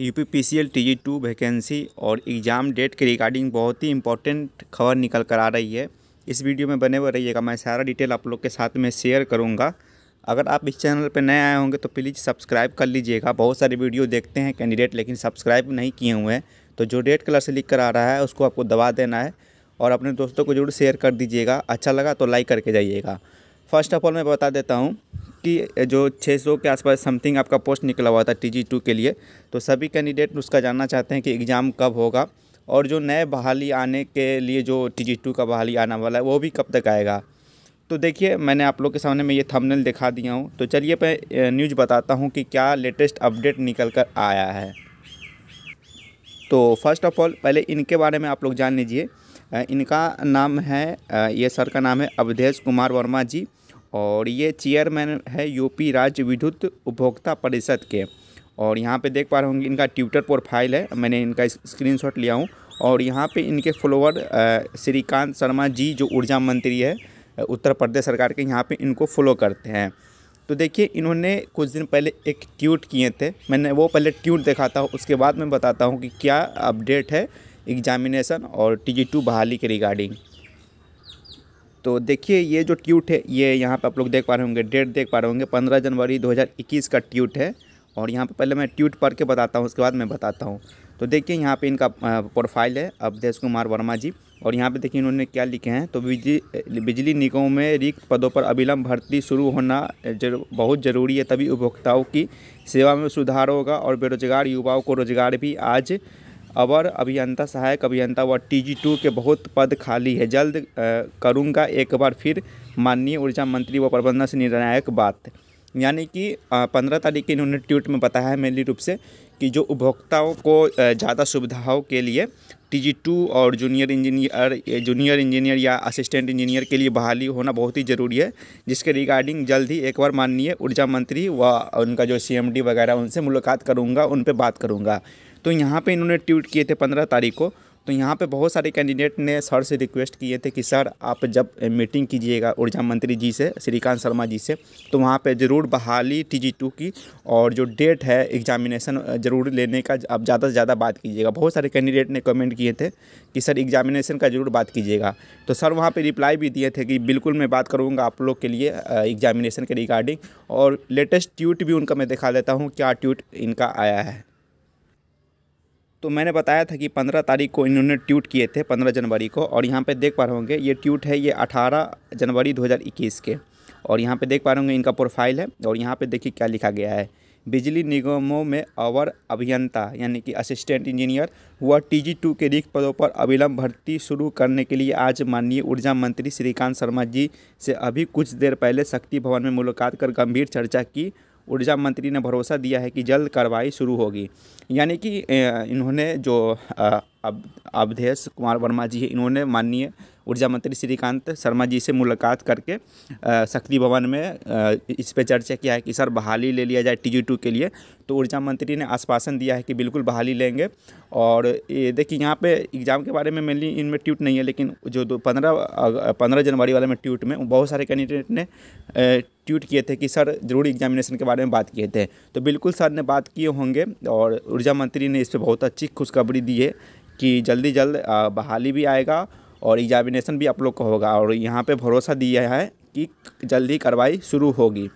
you P P C L T G two vacancy और exam date के regarding बहुत ही इंपॉर्टेंट खबर निकल कर आ रही है इस वीडियो में बने हुए रहिएगा मैं सारा डिटेल आप लोग के साथ में शेयर करूँगा अगर आप इस चैनल पर नए आए होंगे तो प्लीज़ सब्सक्राइब कर लीजिएगा बहुत सारी वीडियो देखते हैं कैंडिडेट लेकिन सब्सक्राइब नहीं किए हुए हैं तो जो डेट कलर से लिख कर आ रहा है उसको आपको दबा देना है और अपने दोस्तों को जरूर शेयर कर दीजिएगा अच्छा लगा तो लाइक करके जाइएगा फर्स्ट ऑफ ऑल मैं बता देता हूँ की जो 600 के आसपास समथिंग आपका पोस्ट निकला हुआ था टी टू के लिए तो सभी कैंडिडेट उसका जानना चाहते हैं कि एग्ज़ाम कब होगा और जो नए बहाली आने के लिए जो टी टू का बहाली आने वाला है वो भी कब तक आएगा तो देखिए मैंने आप लोग के सामने मैं ये थंबनेल दिखा दिया हूँ तो चलिए मैं न्यूज बताता हूँ कि क्या लेटेस्ट अपडेट निकल कर आया है तो फर्स्ट ऑफ ऑल पहले इनके बारे में आप लोग जान लीजिए इनका नाम है ये सर का नाम है अवधेश कुमार वर्मा जी और ये चेयरमैन है यूपी राज्य विद्युत उपभोक्ता परिषद के और यहाँ पे देख पा रहे होंगे इनका ट्विटर प्रोफाइल है मैंने इनका स्क्रीनशॉट लिया हूँ और यहाँ पे इनके फॉलोअर श्रीकांत शर्मा जी जो ऊर्जा मंत्री है उत्तर प्रदेश सरकार के यहाँ पे इनको फॉलो करते हैं तो देखिए इन्होंने कुछ दिन पहले एक ट्यूट किए थे मैंने वो पहले ट्यूट दिखाता हूँ उसके बाद मैं बताता हूँ कि क्या अपडेट है एग्जामिनेशन और टी जी टू बहाली के रिगार्डिंग तो देखिए ये जो ट्यूट है ये यहाँ पर आप लोग देख पा रहे होंगे डेट देख पा रहे होंगे पंद्रह जनवरी 2021 का ट्यूट है और यहाँ पे पहले मैं ट्यूट पढ़ के बताता हूँ उसके बाद मैं बताता हूँ तो देखिए यहाँ पे इनका प्रोफाइल है अवधेश कुमार वर्मा जी और यहाँ पे देखिए इन्होंने क्या लिखे हैं तो बिजली बिजली निगमों में रिक्त पदों पर अविलंब भर्ती शुरू होना जर, बहुत ज़रूरी है तभी उपभोक्ताओं की सेवा में सुधार होगा और बेरोजगार युवाओं को रोजगार भी आज अवर अभियंता सहायक अभियंता व टी टू के बहुत पद खाली है जल्द करूँगा एक बार फिर माननीय ऊर्जा मंत्री व प्रबंधन से निर्णायक बात यानी कि पंद्रह तारीख के इन्होंने ट्वीट में बताया है मेनली रूप से कि जो उपभोक्ताओं को ज़्यादा सुविधाओं के लिए टी जी टू और जूनियर इंजीनियर जूनियर इंजीनियर या असिस्टेंट इंजीनियर के लिए बहाली होना बहुत ही ज़रूरी है जिसके रिगार्डिंग जल्द ही एक बार माननीय ऊर्जा मंत्री व उनका जो सी वगैरह उनसे मुलाकात करूँगा उन पर बात करूँगा तो यहाँ पर इन्होंने ट्वीट किए थे पंद्रह तारीख को तो यहाँ पे बहुत सारे कैंडिडेट ने सर से रिक्वेस्ट किए थे कि सर आप जब मीटिंग कीजिएगा ऊर्जा मंत्री जी से श्रीकांत शर्मा जी से तो वहाँ पे ज़रूर बहाली टी टू की और जो डेट है एग्जामिनेशन ज़रूर लेने का आप ज़्यादा से ज़्यादा बात कीजिएगा बहुत सारे कैंडिडेट ने कमेंट किए थे कि सर एग्जामिनेशन का ज़रूर बात कीजिएगा तो सर वहाँ पर रिप्लाई भी दिए थे कि बिल्कुल मैं बात करूँगा आप लोग के लिए एग्जामिनेशन के रिगार्डिंग और लेटेस्ट ट्यूट भी उनका मैं दिखा देता हूँ क्या ट्यूट इनका आया है तो मैंने बताया था कि पंद्रह तारीख को इन्होंने ट्यूट किए थे पंद्रह जनवरी को और यहाँ पे देख पा रहे होंगे ये ट्यूट है ये अठारह जनवरी 2021 के और यहाँ पे देख पा रहे होंगे इनका प्रोफाइल है और यहाँ पे देखिए क्या लिखा गया है बिजली निगमों में अवर अभियंता यानी कि असिस्टेंट इंजीनियर हुआ टी टू के रिक्त पदों पर अविलंब भर्ती शुरू करने के लिए आज माननीय ऊर्जा मंत्री श्रीकांत शर्मा जी से अभी कुछ देर पहले शक्ति भवन में मुलाकात कर गंभीर चर्चा की ऊर्जा मंत्री ने भरोसा दिया है कि जल्द कार्रवाई शुरू होगी यानी कि इन्होंने जो अब अवधेश कुमार वर्मा जी है इन्होंने माननीय ऊर्जा मंत्री श्रीकांत शर्मा जी से मुलाकात करके शक्ति भवन में आ, इस पर चर्चा किया है कि सर बहाली ले लिया जाए टी टू के लिए तो ऊर्जा मंत्री ने आश्वासन दिया है कि बिल्कुल बहाली लेंगे और ये देखिए यहाँ पे एग्ज़ाम के बारे में मेनली इनमें ट्यूट नहीं है लेकिन जो दो पंद्रह पंद्रह जनवरी वाले में ट्यूट में बहुत सारे कैंडिडेट ने ट्वीट किए थे कि सर ज़रूर एग्जामिनेशन के बारे में बात किए थे तो बिल्कुल सर ने बात किए होंगे और ऊर्जा मंत्री ने इस पर बहुत अच्छी खुशखबरी दी है कि जल्दी जल्द बहाली भी आएगा और एग्जामिनेशन भी आप लोग का होगा और यहाँ पे भरोसा दिया है कि जल्दी कार्रवाई शुरू होगी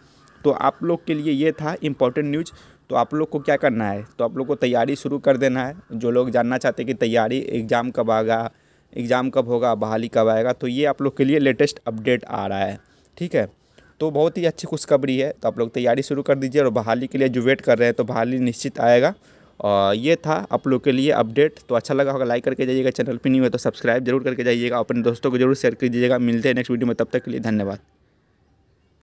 तो आप लोग के लिए ये था इम्पोर्टेंट न्यूज तो आप लोग को क्या करना है तो आप लोग को तैयारी शुरू कर देना है जो लोग जानना चाहते हैं कि तैयारी एग्ज़ाम कब आएगा एग्ज़ाम कब होगा बहाली कब आएगा तो ये आप लोग के लिए लेटेस्ट अपडेट आ रहा है ठीक है तो बहुत ही अच्छी खुशखबरी है तो आप लोग तैयारी शुरू कर दीजिए और बहाली के लिए जो वेट कर रहे हैं तो बहाली निश्चित आएगा और ये था आप लोग के लिए अपडेट तो अच्छा लगा होगा लाइक करके जाइएगा चैनल पर नहीं हुआ तो सब्सक्राइब जरूर करके जाइएगा अपने दोस्तों को जरूर शेयर कर दीजिएगा मिलते हैं नेक्स्ट वीडियो में तब तक के लिए धन्यवाद